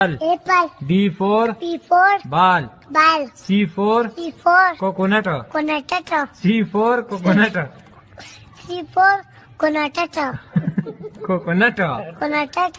apple b for b for ball ball c for c for coconut coconut c for coconut c for coconut coconut coconut